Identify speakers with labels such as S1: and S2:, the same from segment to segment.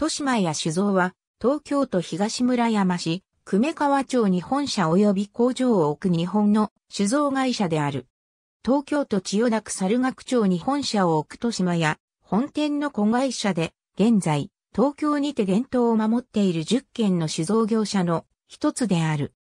S1: 豊島屋酒造は、東京都東村山市、久米川町に本社及び工場を置く日本の酒造会社である。東京都千代田区猿楽町に本社を置く豊島屋、本店の子会社で、現在、東京にて伝統を守っている10件の酒造業者の一つである。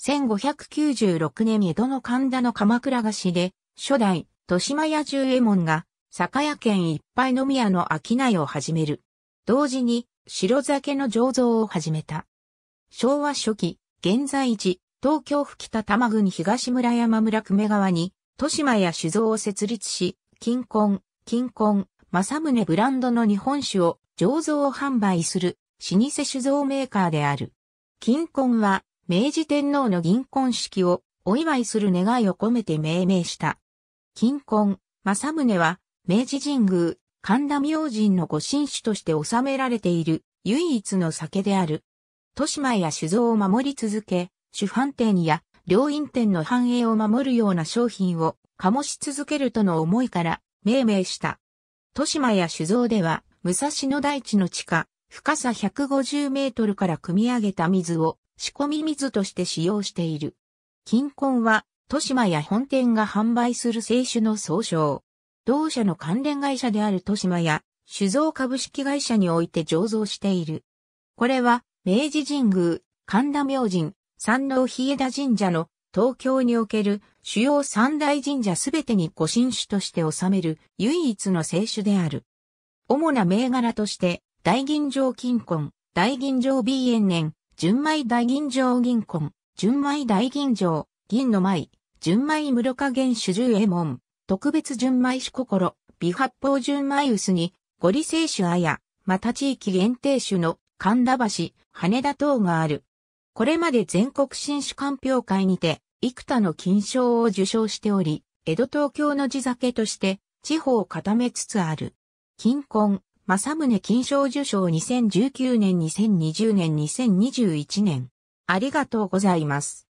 S1: 1596年江戸の神田の鎌倉菓子で、初代、豊島屋十右衛門が、酒屋県いっぱいの宮の商いを始める。同時に白酒の醸造を始めた。昭和初期、現在地、東京吹田多摩郡東村山村久米川に、豊島屋酒造を設立し、金婚、金婚、正宗ブランドの日本酒を醸造販売する老舗酒造メーカーである。金婚は明治天皇の銀婚式をお祝いする願いを込めて命名した。金婚、正宗は明治神宮神田明神の御神酒として収められている唯一の酒である。豊島や酒造を守り続け、主販店や両院店の繁栄を守るような商品を醸し続けるとの思いから命名した。豊島や酒造では、武蔵野大地の地下、深さ150メートルから汲み上げた水を仕込み水として使用している。金婚は、豊島や本店が販売する清酒の総称。同社の関連会社である豊島や酒造株式会社において醸造している。これは、明治神宮、神田明神、三能日枝神社の東京における主要三大神社すべてに御神主として治める唯一の聖主である。主な銘柄として、大吟醸金婚、大吟醸美延年、純米大吟醸銀婚、純米大吟醸、銀の米、純米室加減主従衛門、特別純米酒心、美発泡純米薄に、ご理性酒あや、また地域限定酒の神田橋、羽田等がある。これまで全国新酒鑑評会にて、幾多の金賞を受賞しており、江戸東京の地酒として、地方を固めつつある。金婚、正宗金賞受賞2019年2020年2021年。ありがとうございます。